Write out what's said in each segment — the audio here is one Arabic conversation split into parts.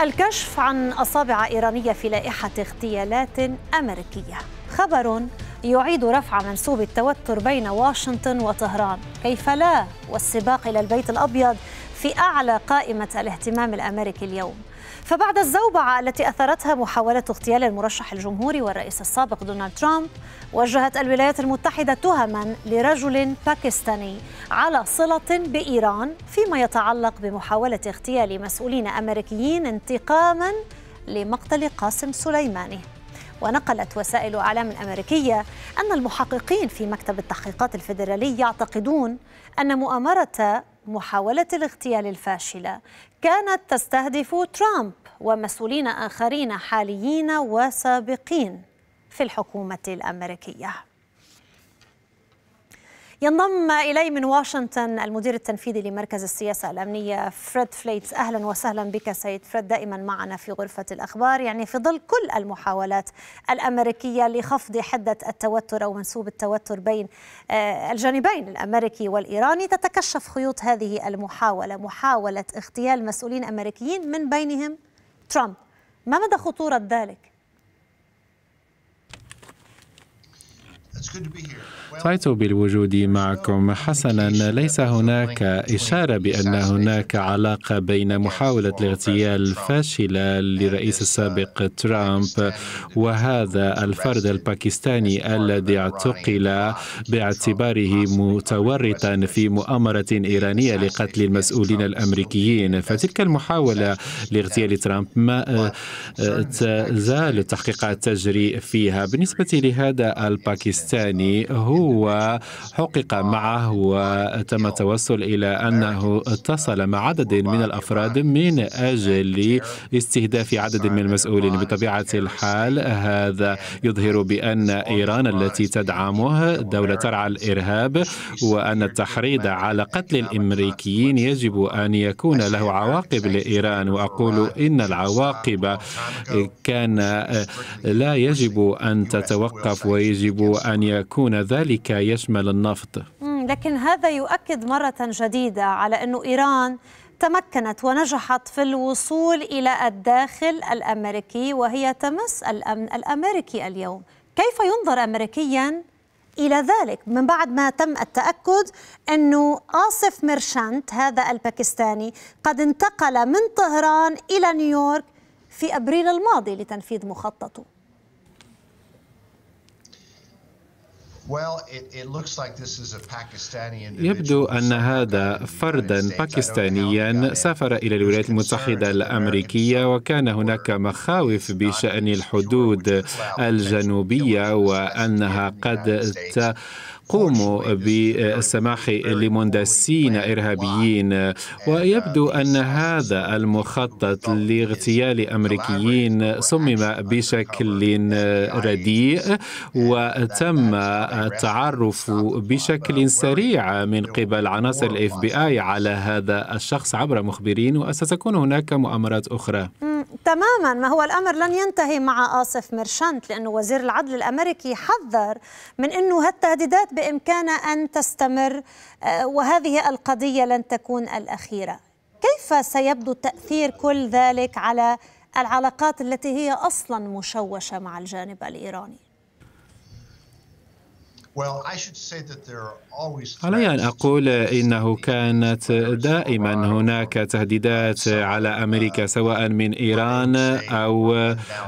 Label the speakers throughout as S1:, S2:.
S1: الكشف عن أصابع إيرانية في لائحة اغتيالات أمريكية خبر يعيد رفع منسوب التوتر بين واشنطن وطهران كيف لا والسباق إلى البيت الأبيض في أعلى قائمة الاهتمام الأمريكي اليوم فبعد الزوبعة التي أثرتها محاولة اغتيال المرشح الجمهوري والرئيس السابق دونالد ترامب وجهت الولايات المتحدة تهما لرجل باكستاني على صلة بإيران فيما يتعلق بمحاولة اغتيال مسؤولين أمريكيين انتقاما لمقتل قاسم سليماني ونقلت وسائل أعلام الأمريكية أن المحققين في مكتب التحقيقات الفيدرالي يعتقدون أن مؤامرة محاولة الاغتيال الفاشلة كانت تستهدف ترامب ومسؤولين آخرين حاليين وسابقين في الحكومة الأمريكية ينضم إلي من واشنطن المدير التنفيذي لمركز السياسة الأمنية فريد فليتس أهلا وسهلا بك سيد فريد دائما معنا في غرفة الأخبار يعني في ظل كل المحاولات الأمريكية لخفض حدة التوتر أو منسوب التوتر بين آه، الجانبين الأمريكي والإيراني تتكشف خيوط هذه المحاولة محاولة اغتيال مسؤولين أمريكيين من بينهم ترامب ما مدى خطورة ذلك؟
S2: It's good to be here. سعدت بالوجود معكم حسنا ليس هناك إشارة بأن هناك علاقة بين محاولة الاغتيال الفاشلة للرئيس السابق ترامب وهذا الفرد الباكستاني الذي اعتقل باعتباره متورطا في مؤامرة إيرانية لقتل المسؤولين الأمريكيين فتلك المحاولة لاغتيال ترامب ما آه، آه، تزال التحقيقات تجري فيها بالنسبة لهذا الباكستاني هو وحقق معه وتم التوصل إلى أنه اتصل مع عدد من الأفراد من أجل استهداف عدد من المسؤولين بطبيعة الحال هذا يظهر بأن إيران التي تدعمه دولة ترعى الإرهاب وأن التحريض على قتل الأمريكيين يجب أن يكون له عواقب لإيران وأقول إن العواقب كان لا يجب أن تتوقف ويجب أن يكون ذلك ذلك يشمل النفط
S1: لكن هذا يؤكد مرة جديدة على أن إيران تمكنت ونجحت في الوصول إلى الداخل الأمريكي وهي تمس الأمن الأمريكي اليوم كيف ينظر أمريكياً إلى ذلك من بعد ما تم التأكد أنه آصف ميرشانت هذا الباكستاني قد انتقل من طهران إلى نيويورك في أبريل الماضي لتنفيذ مخططه
S2: يبدو أن هذا فردا باكستانيا سافر إلى الولايات المتحدة الأمريكية وكان هناك مخاوف بشأن الحدود الجنوبية وأنها قد قوموا بالسماح لمندسين إرهابيين ويبدو أن هذا المخطط لاغتيال أمريكيين صمم بشكل رديء وتم التعرف بشكل سريع من قبل عناصر الاف بي اي على هذا الشخص عبر مخبرين وستكون هناك مؤامرات اخرى
S1: تماما ما هو الامر لن ينتهي مع آصف مرشنت لانه وزير العدل الامريكي حذر من انه هالتهديدات بامكانها ان تستمر آه، وهذه القضيه لن تكون الاخيره. كيف سيبدو تاثير كل ذلك على العلاقات التي هي اصلا مشوشه مع الجانب الايراني؟
S2: علي أن أقول إنه كانت دائما هناك تهديدات uh, على أمريكا uh, سواء من إيران أو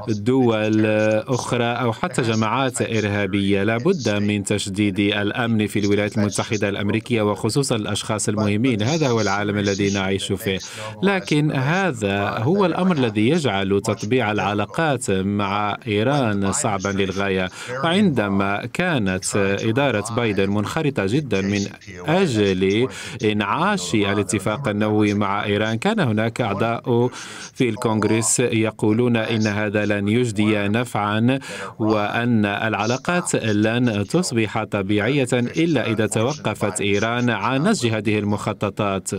S2: دول أخرى أو حتى جماعات إرهابية لا بد من تشديد الأمن في الولايات المتحدة الأمريكية وخصوصا الأشخاص المهمين هذا هو العالم الذي نعيش فيه لكن هذا هو الأمر الذي يجعل تطبيع العلاقات مع إيران صعبا للغاية وعندما كانت إدارة بايدن منخرطة جدا من أجل إنعاش الاتفاق النووي مع إيران كان هناك أعضاء في الكونغرس يقولون إن هذا لن يجدي نفعا وأن العلاقات لن تصبح طبيعية إلا إذا توقفت إيران عن نسج هذه المخططات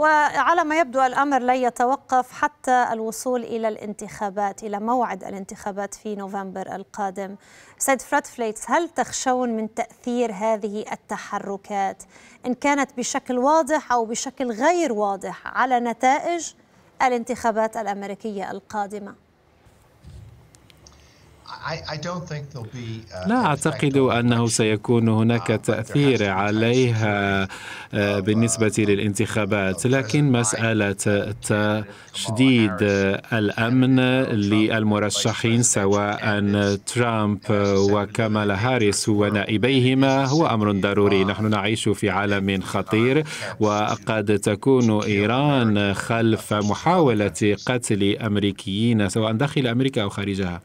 S1: وعلى ما يبدو الأمر لن يتوقف حتى الوصول إلى الانتخابات إلى موعد الانتخابات في نوفمبر القادم سيد فريد فليتس هل تخشون من تأثير هذه التحركات إن كانت بشكل واضح أو بشكل غير واضح على نتائج الانتخابات الأمريكية القادمة؟ Uh,
S2: لا أعتقد أنه سيكون هناك uh, تأثير عليها uh, بالنسبة للانتخابات لكن مسألة تشديد الأمن للمرشحين سواء ترامب وكمال هاريس ونائبيهما هو أمر ضروري نحن نعيش في عالم خطير وقد تكون إيران خلف محاولة قتل أمريكيين سواء داخل أمريكا أو خارجها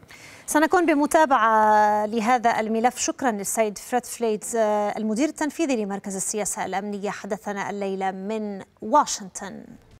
S1: سنكون بمتابعة لهذا الملف شكرا للسيد فريد فليتز المدير التنفيذي لمركز السياسة الأمنية حدثنا الليلة من واشنطن